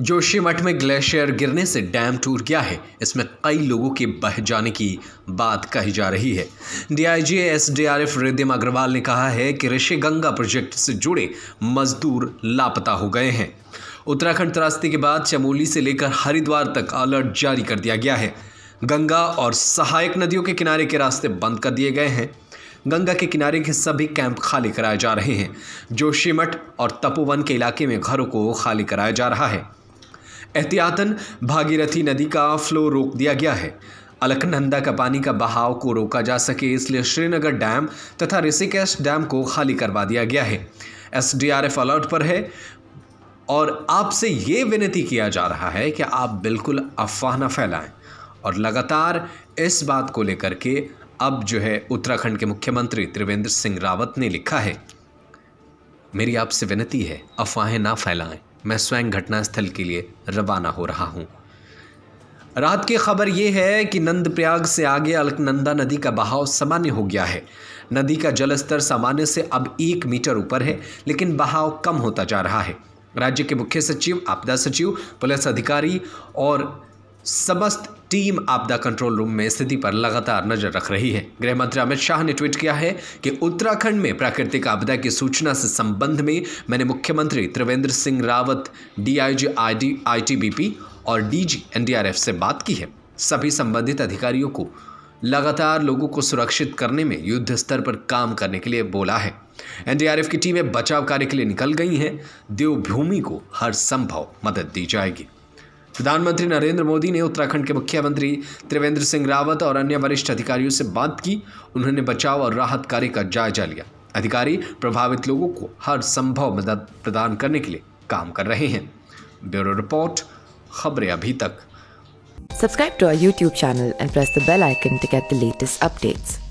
जोशीमठ में ग्लेशियर गिरने से डैम टूट गया है इसमें कई लोगों के बह जाने की बात कही जा रही है डीआईजी एसडीआरएफ रिदिम अग्रवाल ने कहा है कि ऋषि गंगा प्रोजेक्ट से जुड़े मजदूर लापता हो गए हैं उत्तराखंड त्रास्ती के बाद चमोली से लेकर हरिद्वार तक अलर्ट जारी कर दिया गया है गंगा और सहायक नदियों के किनारे के रास्ते बंद कर दिए गए हैं गंगा के किनारे के सभी कैंप खाली कराए जा रहे हैं जोशीमठ और तपोवन के इलाके में घरों को खाली कराया जा रहा है एहतियातन भागीरथी नदी का फ्लो रोक दिया गया है अलकनंदा का पानी का बहाव को रोका जा सके इसलिए श्रीनगर डैम तथा ऋषिकेश डैम को खाली करवा दिया गया है एस अलर्ट पर है और आपसे ये विनती किया जा रहा है कि आप बिल्कुल अफवाह न फैलाएं और लगातार इस बात को लेकर के अब जो है उत्तराखंड के मुख्यमंत्री त्रिवेंद्र सिंह रावत ने लिखा है मेरी आपसे विनती है अफवाहें ना फैलाएं मैं स्वयं घटनास्थल के लिए रवाना हो रहा हूँ रात की खबर यह है कि नंदप्रयाग से आगे अलकनंदा नदी का बहाव सामान्य हो गया है नदी का जलस्तर सामान्य से अब एक मीटर ऊपर है लेकिन बहाव कम होता जा रहा है राज्य के मुख्य सचिव आपदा सचिव पुलिस अधिकारी और समस्त टीम आपदा कंट्रोल रूम में स्थिति पर लगातार नजर रख रही है गृह मंत्री अमित शाह ने ट्वीट किया है कि उत्तराखंड में प्राकृतिक आपदा की सूचना से संबंध में मैंने मुख्यमंत्री Trivendra Singh Rawat DIG ID ITBP और डीजी एनडीआरएफ से बात की है सभी संबंधित अधिकारियों को लगातार लोगों को सुरक्षित करने में युद्ध स्तर पर काम करने के लिए बोला है एनडीआरएफ की टीमें बचाव कार्य के लिए निकल गई हैं देवभूमि को हर संभव मदद दी जाएगी प्रधानमंत्री नरेंद्र मोदी ने उत्तराखंड के मुख्यमंत्री त्रिवेंद्र सिंह रावत और अन्य वरिष्ठ अधिकारियों से बात की उन्होंने बचाव और राहत कार्य का जायजा लिया अधिकारी प्रभावित लोगों को हर संभव मदद प्रदान करने के लिए काम कर रहे हैं ब्यूरो रिपोर्ट खबरें अभी तक subscribe to our YouTube channel and press the bell icon to get the latest updates